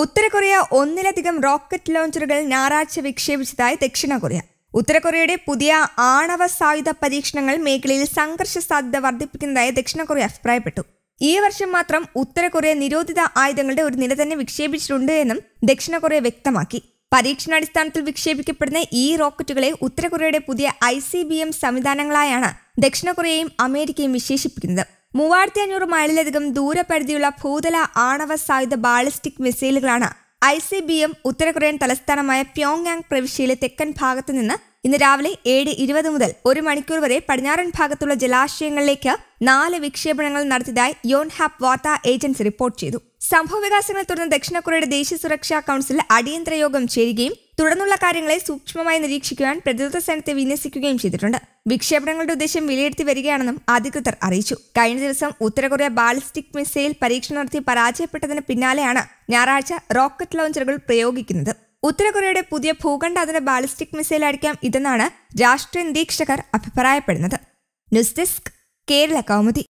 ഉത്തര Korea ഒന്നിലധികം rocket ലോഞ്ചറുകൾ ഞായറാഴ്ച വിക്ഷേപിച്ചതായി ദക്ഷിണ കൊറിയ ഉത്തര കൊറിയയുടെ പുതിയ ആണവ സായുധ പരീക്ഷണങ്ങൾ മേഖലയിൽ സംഘർഷ സാധ്യത വർദ്ധിപ്പിക്കുന്നതായി ദക്ഷിണ കൊറിയ അഭിപ്രായപ്പെട്ടു ഈ വർഷം മാത്രം ഉത്തര കൊറിയ നിരോധിത ആയുധങ്ങളുടെ ഒരു നില തന്നെ വിക്ഷേപിച്ചിട്ടുണ്ട് എന്നും ദക്ഷിണ കൊറിയ വ്യക്തമാക്കി പരീക്ഷണാടിസ്ഥാനത്തിൽ വിക്ഷേപിക്കപ്പെടുന്ന ഈ റോക്കറ്റുകളെ ഉത്തര കൊറിയയുടെ പുതിയ ഐ സി ബി എം സംവിധാനങ്ങളായാണ് ദക്ഷിണ കൊറിയയും അമേരിക്കയും വിശേഷിപ്പിക്കുന്നത് മൂവായിരത്തി അഞ്ഞൂറ് മൈലിലധികം ദൂരപരിധിയുള്ള ഭൂതല ആണവ സായുധ ബാലിസ്റ്റിക് മിസൈലുകളാണ് ഐ സി ബി എം ഉത്തര കൊറിയൻ തലസ്ഥാനമായ പ്യോങ്യാങ് പ്രവിശ്യയിലെ തെക്കൻ ഭാഗത്ത് നിന്ന് ഇന്ന് രാവിലെ ഏഴ് ഇരുപത് മുതൽ ഒരു മണിക്കൂർ വരെ പടിഞ്ഞാറൻ ഭാഗത്തുള്ള ജലാശയങ്ങളിലേക്ക് നാല് വിക്ഷേപണങ്ങൾ നടത്തിയതായി യോൺഹാപ് വാർത്താ ഏജൻസി റിപ്പോർട്ട് ചെയ്തു സംഭവ വികാസങ്ങളെ തുടർന്ന് ദക്ഷിണ കൊറിയയുടെ ദേശീയ സുരക്ഷാ കൌൺസിൽ അടിയന്തര യോഗം ചേരുകയും തുടർന്നുള്ള കാര്യങ്ങളെ സൂക്ഷ്മമായി നിരീക്ഷിക്കുവാൻ പ്രതിരോധ സേനത്തെ വിന്യസിക്കുകയും ചെയ്തിട്ടുണ്ട് വിക്ഷേപണങ്ങളുടെ ഉദ്ദേശം വിലയിരുത്തി വരികയാണെന്നും അധികൃതർ അറിയിച്ചു കഴിഞ്ഞ ദിവസം ഉത്തര കൊറിയ ബാലിസ്റ്റിക് മിസൈൽ പരീക്ഷണം നടത്തി പരാജയപ്പെട്ടതിന് പിന്നാലെയാണ് ഞായറാഴ്ച റോക്കറ്റ് ലോഞ്ചറുകൾ പ്രയോഗിക്കുന്നത് ഉത്തര കൊറിയയുടെ പുതിയ ഭൂഖണ്ഡ അതിന് ബാലിസ്റ്റിക് മിസൈൽ അടിക്കാം ഇതെന്നാണ് രാഷ്ട്രീയ നിരീക്ഷകർ അഭിപ്രായപ്പെടുന്നത് ന്യൂസ് ഡെസ്ക് കേരള കൗമുദി